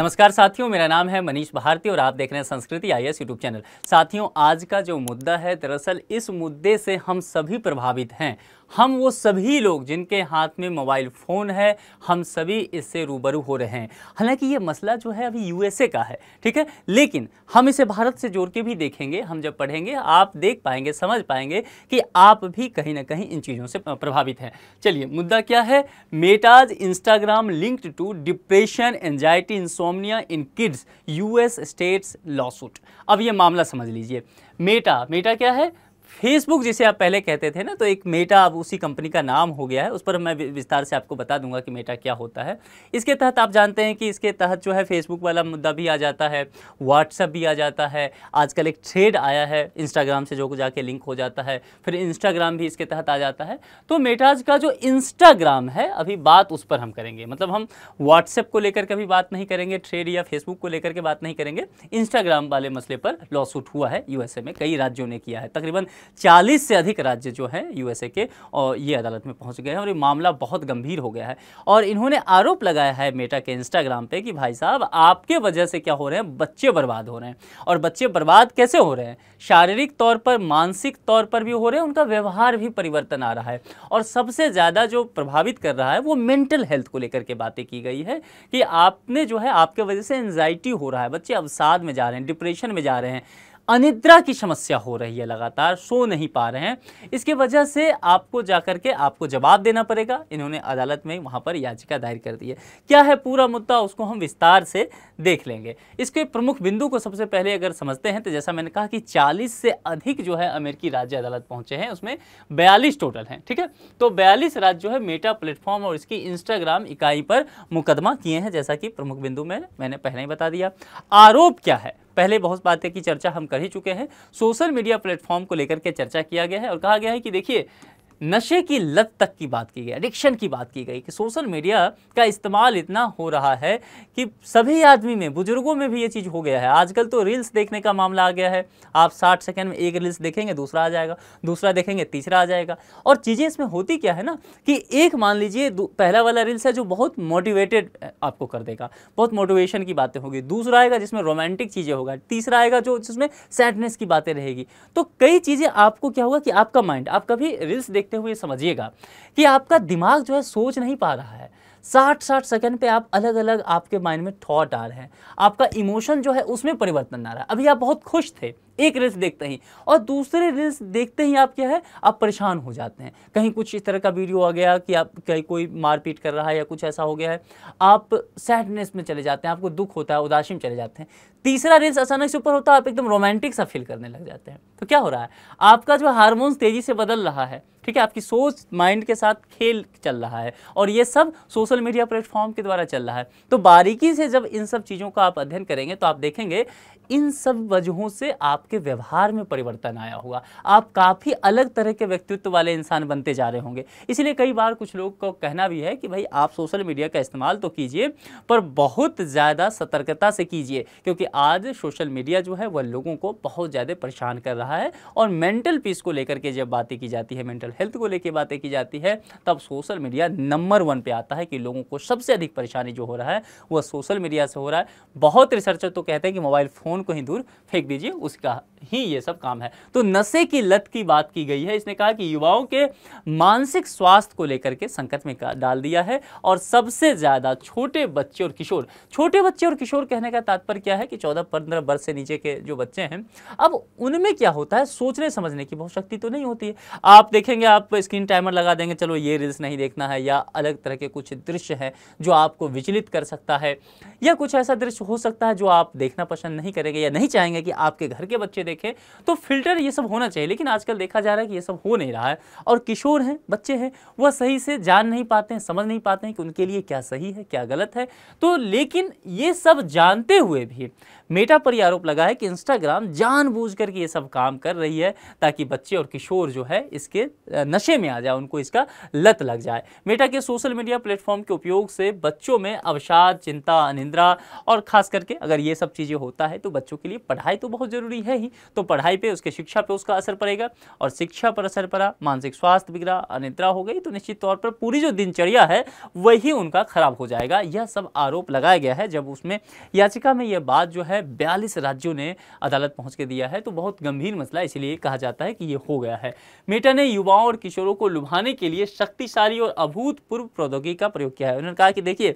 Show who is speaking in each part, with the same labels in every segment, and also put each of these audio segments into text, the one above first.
Speaker 1: नमस्कार साथियों मेरा नाम है मनीष भारती और आप देख रहे हैं संस्कृति आई एस यूट्यूब चैनल साथियों आज का जो मुद्दा है दरअसल इस मुद्दे से हम सभी प्रभावित हैं हम वो सभी लोग जिनके हाथ में मोबाइल फ़ोन है हम सभी इससे रूबरू हो रहे हैं हालांकि ये मसला जो है अभी यूएसए का है ठीक है लेकिन हम इसे भारत से जोड़ के भी देखेंगे हम जब पढ़ेंगे आप देख पाएंगे समझ पाएंगे कि आप भी कहीं ना कहीं इन चीज़ों से प्रभावित हैं चलिए मुद्दा क्या है Meta's Instagram linked to depression anxiety insomnia in kids US states lawsuit अब ये मामला समझ लीजिए मेटा मेटा क्या है फेसबुक जिसे आप पहले कहते थे ना तो एक मेटा अब उसी कंपनी का नाम हो गया है उस पर मैं विस्तार से आपको बता दूंगा कि मेटा क्या होता है इसके तहत आप जानते हैं कि इसके तहत जो है फेसबुक वाला मुद्दा भी आ जाता है व्हाट्सअप भी आ जाता है आजकल एक थ्रेड आया है इंस्टाग्राम से जो जाके लिंक हो जाता है फिर इंस्टाग्राम भी इसके तहत आ जाता है तो मेटाज का जो इंस्टाग्राम है अभी बात उस पर हम करेंगे मतलब हम व्हाट्सएप को लेकर कभी बात नहीं करेंगे ट्रेड या फेसबुक को लेकर के बात नहीं करेंगे इंस्टाग्राम वाले मसले पर लॉसूट हुआ है यूएसए में कई राज्यों ने किया है तकरीबन 40 से अधिक राज्य जो हैं यूएसए के और ये अदालत में पहुंच गए हैं और ये मामला बहुत गंभीर हो गया है और इन्होंने आरोप लगाया है मेटा के इंस्टाग्राम पे कि भाई साहब आपके वजह से क्या हो रहे हैं बच्चे बर्बाद हो रहे हैं और बच्चे बर्बाद कैसे हो रहे हैं शारीरिक तौर पर मानसिक तौर पर भी हो रहे हैं उनका व्यवहार भी परिवर्तन आ रहा है और सबसे ज़्यादा जो प्रभावित कर रहा है वो मेंटल हेल्थ को लेकर के बातें की गई है कि आपने जो है आपके वजह से एनजाइटी हो रहा है बच्चे अवसाद में जा रहे हैं डिप्रेशन में जा रहे हैं अनिद्रा की समस्या हो रही है लगातार सो नहीं पा रहे हैं इसके वजह से आपको जाकर के आपको जवाब देना पड़ेगा इन्होंने अदालत में वहाँ पर याचिका दायर कर दी है क्या है पूरा मुद्दा उसको हम विस्तार से देख लेंगे इसके प्रमुख बिंदु को सबसे पहले अगर समझते हैं तो जैसा मैंने कहा कि चालीस से अधिक जो है अमेरिकी राज्य अदालत पहुंचे हैं उसमें बयालीस टोटल हैं ठीक है तो बयालीस राज्य जो है मेटा प्लेटफॉर्म और इसकी इंस्टाग्राम इकाई पर मुकदमा किए हैं जैसा कि प्रमुख बिंदु में मैंने पहले ही बता दिया आरोप क्या है पहले बहुत बातें की चर्चा हम कर ही चुके हैं सोशल मीडिया प्लेटफॉर्म को लेकर के चर्चा किया गया है और कहा गया है कि देखिए नशे की लत तक की बात की गई एडिक्शन की बात की गई कि सोशल मीडिया का इस्तेमाल इतना हो रहा है कि सभी आदमी में बुजुर्गों में भी ये चीज़ हो गया है आजकल तो रील्स देखने का मामला आ गया है आप साठ सेकेंड में एक रील्स देखेंगे दूसरा आ जाएगा दूसरा देखेंगे तीसरा आ जाएगा और चीज़ें इसमें होती क्या है ना कि एक मान लीजिए पहला वाला रील्स है जो बहुत मोटिवेटेड आपको कर देगा बहुत मोटिवेशन की बातें होगी दूसरा आएगा जिसमें रोमांटिक चीज़ें होगा तीसरा आएगा जो जिसमें सैडनेस की बातें रहेगी तो कई चीज़ें आपको क्या होगा कि आपका माइंड आप कभी रील्स देख देखते हुए समझिएगा कि आपका दिमाग जो है सोच नहीं पा रहा है साठ साठ सेकंड पे आप अलग अलग आपके माइंड में थॉट आ रहे हैं आपका इमोशन जो है उसमें परिवर्तन आ रहा है अभी आप बहुत खुश थे एक रील्स देखते ही और दूसरे रील्स देखते ही आप क्या है आप परेशान हो जाते हैं कहीं कुछ इस तरह का वीडियो आ गया कि आप कहीं कोई मारपीट कर रहा है या कुछ ऐसा हो गया है आप सैडनेस में चले जाते हैं आपको दुख होता है उदासी में चले जाते हैं तीसरा रील्स अचानक से ऊपर होता है आप एकदम रोमांटिक सा फील करने लग जाते हैं तो क्या हो रहा है आपका जो हार्मोन्स तेज़ी से बदल रहा है ठीक है आपकी सोच माइंड के साथ खेल चल रहा है और ये सब सोशल मीडिया प्लेटफॉर्म के द्वारा चल रहा है तो बारीकी से जब इन सब चीज़ों का आप अध्ययन करेंगे तो आप देखेंगे इन सब वजहों से आप आपके व्यवहार में परिवर्तन आया होगा आप काफ़ी अलग तरह के व्यक्तित्व वाले इंसान बनते जा रहे होंगे इसलिए कई बार कुछ लोग को कहना भी है कि भाई आप सोशल मीडिया का इस्तेमाल तो कीजिए पर बहुत ज़्यादा सतर्कता से कीजिए क्योंकि आज सोशल मीडिया जो है वह लोगों को बहुत ज़्यादा परेशान कर रहा है और मेंटल पीस को लेकर के जब बातें की जाती है मेंटल हेल्थ को लेकर बातें की जाती है तब सोशल मीडिया नंबर वन पर आता है कि लोगों को सबसे अधिक परेशानी जो हो रहा है वह सोशल मीडिया से हो रहा है बहुत रिसर्चर तो कहते हैं कि मोबाइल फ़ोन को ही दूर फेंक दीजिए उसका का ही ये सब काम है तो नशे की लत की बात की गई है इसने कहा कि युवाओं के मानसिक स्वास्थ्य को लेकर के संकट में डाल दिया है और सबसे ज़्यादा छोटे बच्चे और किशोर छोटे बच्चे और किशोर कहने का तात्पर्य क्या है कि चौदह पंद्रह वर्ष से नीचे के जो बच्चे हैं अब उनमें क्या होता है सोचने समझने की बहुत शक्ति तो नहीं होती है आप देखेंगे आप स्क्रीन टाइमर लगा देंगे चलो ये रील्स नहीं देखना है या अलग तरह के कुछ दृश्य हैं जो आपको विचलित कर सकता है या कुछ ऐसा दृश्य हो सकता है जो आप देखना पसंद नहीं करेंगे या नहीं चाहेंगे कि आपके घर के बच्चे देखें तो फिल्टर ये सब होना चाहिए लेकिन आजकल देखा जा रहा है कि ये सब हो नहीं रहा है और किशोर हैं बच्चे हैं वह सही से जान नहीं पाते हैं समझ नहीं पाते हैं कि उनके लिए क्या सही है क्या गलत है तो लेकिन ये सब जानते हुए भी मेटा पर यह आरोप लगा है कि इंस्टाग्राम बूझ करके ये सब काम कर रही है ताकि बच्चे और किशोर जो है इसके नशे में आ जाए उनको इसका लत लग जाए मेटा के सोशल मीडिया प्लेटफॉर्म के उपयोग से बच्चों में अवसाद चिंता अनिंद्रा और खास करके अगर ये सब चीज़ें होता है तो बच्चों के लिए पढ़ाई तो बहुत ज़रूरी है ही तो पढ़ाई पर उसके शिक्षा पर उसका असर पड़ेगा और शिक्षा पर असर पड़ा मानसिक स्वास्थ्य बिगड़ा अनिद्रा हो गई तो निश्चित तौर पर पूरी जो दिनचर्या है वही उनका खराब हो जाएगा यह सब आरोप लगाया गया है जब उसमें याचिका में यह बात जो है है बयालीस राज्यों ने अदालत पहुंच के दिया है तो बहुत गंभीर मसला इसलिए कहा जाता है कि ये हो गया है मेटा ने युवाओं और किशोरों को लुभाने के लिए शक्तिशाली और अभूतपूर्व प्रौद्योगिकी का प्रयोग किया है उन्होंने कहा कि देखिए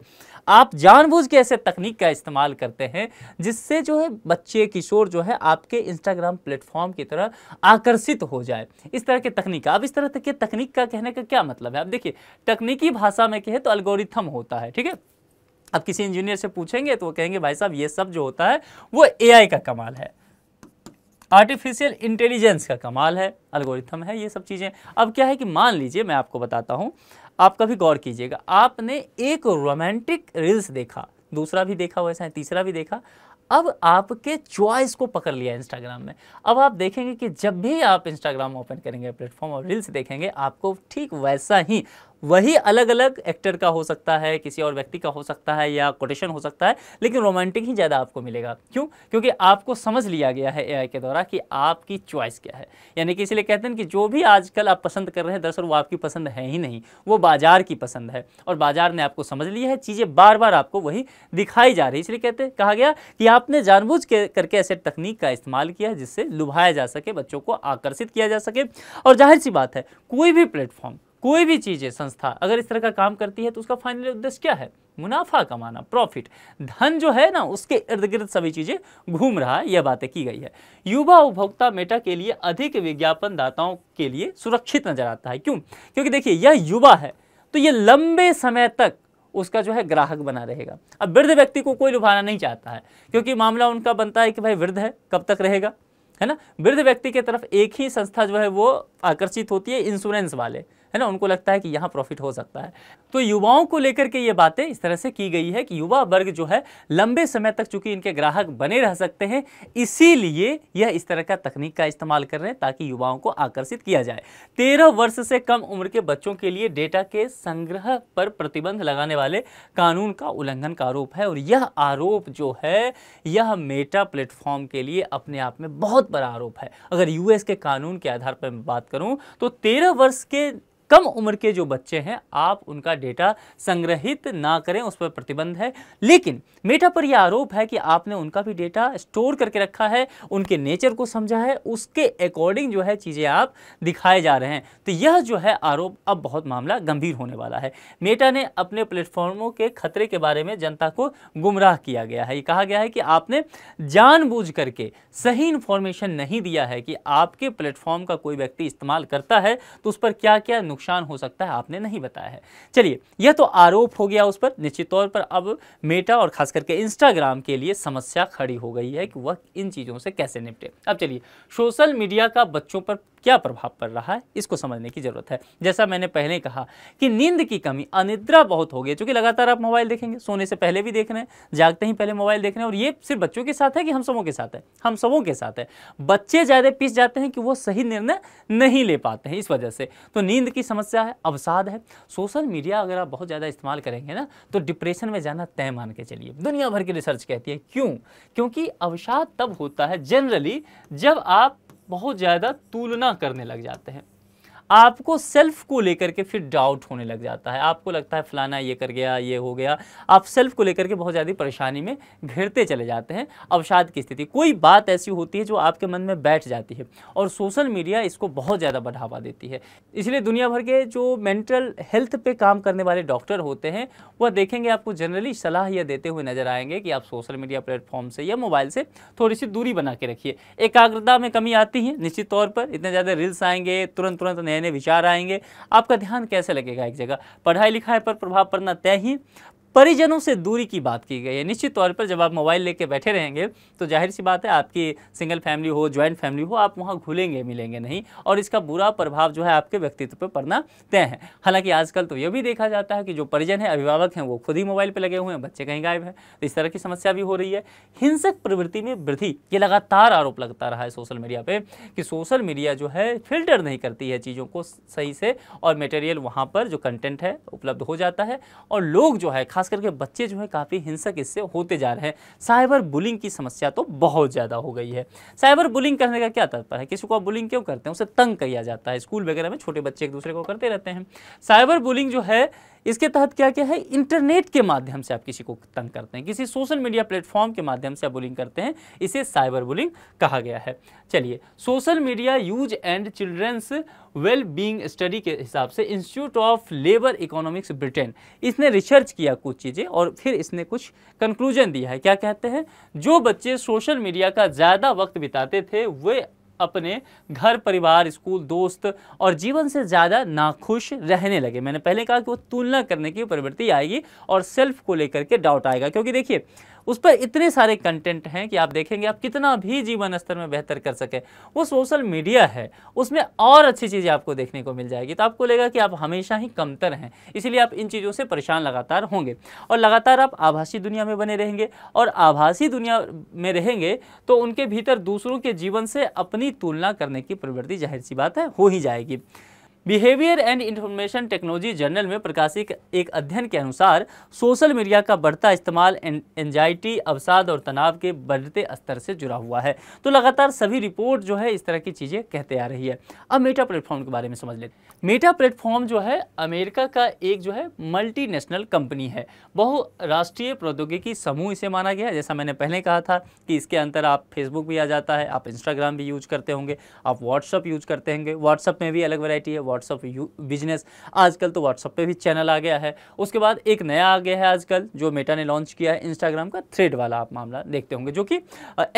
Speaker 1: आप जानबूझ के ऐसे तकनीक का इस्तेमाल करते हैं जिससे जो है बच्चे किशोर जो है आपके इंस्टाग्राम प्लेटफॉर्म की तरह आकर्षित हो जाए इस तरह के तकनीक अब इस तरह के तकनीक का कहने का क्या मतलब है आप देखिए तकनीकी भाषा में कहे तो अलगोरिथम होता है ठीक है अब किसी इंजीनियर से पूछेंगे तो वो कहेंगे भाई साहब ये सब जो होता है वो एआई का कमाल है आर्टिफिशियल इंटेलिजेंस का कमाल है अलगोरिथम है ये सब चीज़ें अब क्या है कि मान लीजिए मैं आपको बताता हूँ आप कभी गौर कीजिएगा आपने एक रोमांटिक रील्स देखा दूसरा भी देखा वैसा है तीसरा भी देखा अब आपके चॉइस को पकड़ लिया इंस्टाग्राम में अब आप देखेंगे कि जब भी आप इंस्टाग्राम ओपन करेंगे प्लेटफॉर्म और रील्स देखेंगे आपको ठीक वैसा ही वही अलग अलग एक्टर का हो सकता है किसी और व्यक्ति का हो सकता है या कोटेशन हो सकता है लेकिन रोमांटिक ही ज़्यादा आपको मिलेगा क्यों क्योंकि आपको समझ लिया गया है एआई के द्वारा कि आपकी चॉइस क्या है यानी कि इसलिए कहते हैं कि जो भी आजकल आप पसंद कर रहे हैं दरअसल वो आपकी पसंद है ही नहीं वो बाजार की पसंद है और बाजार ने आपको समझ लिया है चीज़ें बार बार आपको वही दिखाई जा रही है इसलिए कहते कहा गया कि आपने जानबूझ करके ऐसे तकनीक का इस्तेमाल किया है जिससे लुभाया जा सके बच्चों को आकर्षित किया जा सके और जाहिर सी बात है कोई भी प्लेटफॉर्म कोई भी चीज है संस्था अगर इस तरह का काम करती है तो उसका फाइनल उद्देश्य क्या है मुनाफा कमाना प्रॉफिट धन जो है ना उसके इर्द गिर्द सभी चीज़ें घूम रहा है यह बातें की गई है युवा उपभोक्ता मेटा के लिए अधिक विज्ञापन दाताओं के लिए सुरक्षित नजर आता है क्यों क्योंकि देखिए यह युवा है तो यह लंबे समय तक उसका जो है ग्राहक बना रहेगा अब वृद्ध व्यक्ति को कोई लुभाना नहीं चाहता है क्योंकि मामला उनका बनता है कि भाई वृद्ध है कब तक रहेगा है ना वृद्ध व्यक्ति की तरफ एक ही संस्था जो है वो आकर्षित होती है इंश्योरेंस वाले है ना उनको लगता है कि यहाँ प्रॉफिट हो सकता है तो युवाओं को लेकर के ये बातें इस तरह से की गई है कि युवा वर्ग जो है लंबे समय तक चूंकि इनके ग्राहक बने रह सकते हैं इसीलिए यह इस तरह का तकनीक का इस्तेमाल कर रहे हैं ताकि युवाओं को आकर्षित किया जाए तेरह वर्ष से कम उम्र के बच्चों के लिए डेटा के संग्रह पर प्रतिबंध लगाने वाले कानून का उल्लंघन का आरोप है और यह आरोप जो है यह मेटा प्लेटफॉर्म के लिए अपने आप में बहुत बड़ा आरोप है अगर यूएस के कानून के आधार पर बात करूं तो तेरह वर्ष के कम उम्र के जो बच्चे हैं आप उनका डेटा संग्रहित ना करें उस पर प्रतिबंध है लेकिन मेटा पर यह आरोप है कि आपने उनका भी डेटा स्टोर करके रखा है उनके नेचर को समझा है उसके अकॉर्डिंग जो है चीज़ें आप दिखाए जा रहे हैं तो यह जो है आरोप अब बहुत मामला गंभीर होने वाला है मेटा ने अपने प्लेटफॉर्मों के खतरे के बारे में जनता को गुमराह किया गया है ये कहा गया है कि आपने जानबूझ करके सही इन्फॉर्मेशन नहीं दिया है कि आपके प्लेटफॉर्म का कोई व्यक्ति इस्तेमाल करता है तो उस पर क्या क्या नुकसान हो सकता है आपने नहीं बताया है चलिए यह तो आरोप हो गया उस पर निश्चित तौर पर अब मेटा और खास करके इंस्टाग्राम के लिए समस्या खड़ी हो गई है कि वह इन चीज़ों से कैसे निपटे अब चलिए सोशल मीडिया का बच्चों पर क्या प्रभाव पड़ रहा है इसको समझने की ज़रूरत है जैसा मैंने पहले कहा कि नींद की कमी अनिद्रा बहुत हो गई चूँकि लगातार आप मोबाइल देखेंगे सोने से पहले भी देख रहे हैं जागते ही पहले मोबाइल देख रहे हैं और ये सिर्फ बच्चों के साथ है कि हम सबों के साथ है हम सबों के साथ है बच्चे ज़्यादा पिस जाते हैं कि वो सही निर्णय नहीं ले पाते हैं इस वजह से तो नींद की समस्या है अवसाद है सोशल मीडिया अगर आप बहुत ज़्यादा इस्तेमाल करेंगे ना तो डिप्रेशन में जाना तय मान के चलिए दुनिया भर की रिसर्च कहती है क्यों क्योंकि अवसाद तब होता है जनरली जब आप बहुत ज़्यादा तुलना करने लग जाते हैं आपको सेल्फ को लेकर के फिर डाउट होने लग जाता है आपको लगता है फलाना ये कर गया ये हो गया आप सेल्फ को लेकर के बहुत ज़्यादा परेशानी में घिरते चले जाते हैं अवसाद की स्थिति कोई बात ऐसी होती है जो आपके मन में बैठ जाती है और सोशल मीडिया इसको बहुत ज़्यादा बढ़ावा देती है इसलिए दुनिया भर के जो मेंटल हेल्थ पर काम करने वाले डॉक्टर होते हैं वह देखेंगे आपको जनरली सलाह यह देते हुए नजर आएंगे कि आप सोशल मीडिया प्लेटफॉर्म से या मोबाइल से थोड़ी सी दूरी बना के रखिए एकाग्रता में कमी आती है निश्चित तौर पर इतने ज़्यादा रील्स आएंगे तुरंत तुरंत नया नए नए विचार आएंगे आपका ध्यान कैसे लगेगा एक जगह पढ़ाई लिखाई पर प्रभाव पड़ना तय ही परिजनों से दूरी की बात की गई है निश्चित तौर पर जब आप मोबाइल लेके बैठे रहेंगे तो जाहिर सी बात है आपकी सिंगल फैमिली हो ज्वाइंट फैमिली हो आप वहाँ घुलेंगे मिलेंगे नहीं और इसका बुरा प्रभाव जो है आपके व्यक्तित्व पर पड़ना तय है हालांकि आजकल तो यह भी देखा जाता है कि जो परिजन है अभिभावक हैं वो खुद ही मोबाइल पर लगे हुए हैं बच्चे कहीं गायब हैं तो इस तरह की समस्या भी हो रही है हिंसक प्रवृत्ति में वृद्धि ये लगातार आरोप लगता रहा है सोशल मीडिया पर कि सोशल मीडिया जो है फिल्टर नहीं करती है चीज़ों को सही से और मटेरियल वहाँ पर जो कंटेंट है उपलब्ध हो जाता है और लोग जो है खास खास करके बच्चे जो है काफ़ी हिंसक इससे होते जा रहे हैं साइबर बुलिंग की समस्या तो बहुत ज़्यादा हो गई है साइबर बुलिंग करने का क्या तत्पर है किसी को बुलिंग क्यों करते हैं उसे तंग किया जाता है स्कूल वगैरह में छोटे बच्चे एक दूसरे को करते रहते हैं साइबर बुलिंग जो है इसके तहत क्या क्या है इंटरनेट के माध्यम से आप किसी को तंग करते हैं किसी सोशल मीडिया प्लेटफॉर्म के माध्यम से आप बुलिंग करते हैं इसे साइबर बुलिंग कहा गया है चलिए social media use and children's well being study के हिसाब से institute of labour economics Britain इसने रिसर्च किया कुछ चीज़ें और फिर इसने कुछ कंक्लूजन दिया है क्या कहते हैं जो बच्चे सोशल मीडिया का ज़्यादा वक्त बिताते थे वे अपने घर परिवार स्कूल दोस्त और जीवन से ज़्यादा नाखुश रहने लगे मैंने पहले कहा कि वो तुलना करने की प्रवृत्ति आएगी और सेल्फ को लेकर के डाउट आएगा क्योंकि देखिए उस पर इतने सारे कंटेंट हैं कि आप देखेंगे आप कितना भी जीवन स्तर में बेहतर कर सकें वो सोशल मीडिया है उसमें और अच्छी चीज़ें आपको देखने को मिल जाएगी तो आपको लगेगा कि आप हमेशा ही कमतर हैं इसीलिए आप इन चीज़ों से परेशान लगातार होंगे और लगातार आप आभासी दुनिया में बने रहेंगे और आभासी दुनिया में रहेंगे तो उनके भीतर दूसरों के जीवन से अपनी तुलना करने की प्रवृत्ति जाहिर सी बात है हो ही जाएगी behaviour and information technology journal में प्रकाशित एक अध्ययन के अनुसार सोशल मीडिया का बढ़ता इस्तेमाल एंजाइटी अवसाद और तनाव के बढ़ते स्तर से जुड़ा हुआ है तो लगातार सभी रिपोर्ट जो है इस तरह की चीज़ें कहते आ रही है अब मेटा प्लेटफॉर्म के बारे में समझ लेते मेटा प्लेटफॉर्म जो है अमेरिका का एक जो है मल्टीनेशनल कंपनी है बहुराष्ट्रीय प्रौद्योगिकी समूह इसे माना गया है जैसा मैंने पहले कहा था कि इसके अंतर आप फेसबुक भी आ जाता है आप इंस्टाग्राम भी यूज करते होंगे आप व्हाट्सअप यूज करते होंगे व्हाट्सअप में भी अलग वैराइटी है व्हाट्सअप बिजनेस आजकल तो व्हाट्सअप पे भी चैनल आ गया है उसके बाद एक नया आ गया है आजकल जो मेटा ने लॉन्च किया है इंस्टाग्राम का थ्रेड वाला आप मामला देखते होंगे जो कि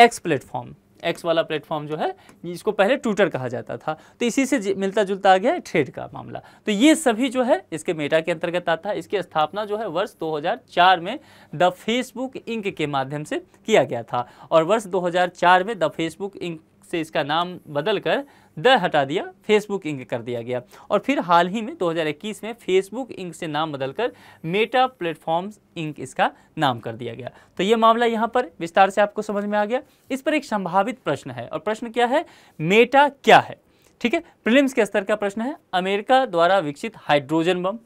Speaker 1: एक्स प्लेटफॉर्म एक्स वाला प्लेटफॉर्म जो है इसको पहले ट्विटर कहा जाता था तो इसी से मिलता जुलता आ गया है ट्रेड का मामला तो ये सभी जो है इसके मेटा के अंतर्गत आता है इसकी स्थापना जो है वर्ष 2004 में द फेसबुक इंक के माध्यम से किया गया था और वर्ष 2004 में द फेसबुक इंक से इसका नाम बदल कर द हटा दिया फेसबुक इंक कर दिया गया और फिर हाल ही में 2021 में फेसबुक इंक से नाम बदलकर मेटा प्लेटफॉर्म्स इंक इसका नाम कर दिया गया तो ये मामला यहाँ पर विस्तार से आपको समझ में आ गया इस पर एक संभावित प्रश्न है और प्रश्न क्या है मेटा क्या है ठीक है प्रिलिम्स के स्तर का प्रश्न है अमेरिका द्वारा विकसित हाइड्रोजन बम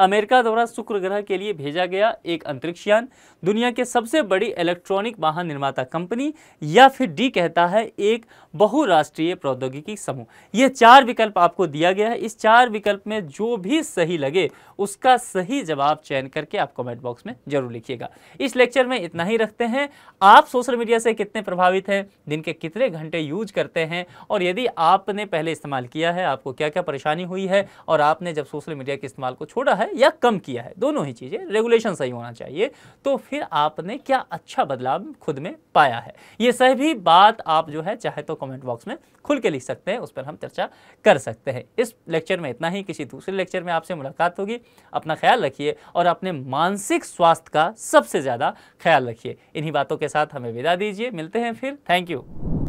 Speaker 1: अमेरिका द्वारा शुक्र ग्रह के लिए भेजा गया एक अंतरिक्ष यान दुनिया के सबसे बड़ी इलेक्ट्रॉनिक वाहन निर्माता कंपनी या फिर डी कहता है एक बहुराष्ट्रीय प्रौद्योगिकी समूह ये चार विकल्प आपको दिया गया है इस चार विकल्प में जो भी सही लगे उसका सही जवाब चयन करके आप कमेंट बॉक्स में जरूर लिखिएगा इस लेक्चर में इतना ही रखते हैं आप सोशल मीडिया से कितने प्रभावित हैं दिन के कितने घंटे यूज करते हैं और यदि आपने पहले इस्तेमाल किया है आपको क्या क्या परेशानी हुई है और आपने जब सोशल मीडिया के इस्तेमाल को छोड़ा है है या कम किया है दोनों ही चीज़ें रेगुलेशन सही होना चाहिए तो फिर आपने क्या अच्छा बदलाव खुद में पाया है ये सभी बात आप जो है चाहे तो कमेंट बॉक्स में खुल के लिख सकते हैं उस पर हम चर्चा कर सकते हैं इस लेक्चर में इतना ही किसी दूसरे लेक्चर में आपसे मुलाकात होगी अपना ख्याल रखिए और अपने मानसिक स्वास्थ्य का सबसे ज़्यादा ख्याल रखिए इन्हीं बातों के साथ हमें विदा दीजिए मिलते हैं फिर थैंक यू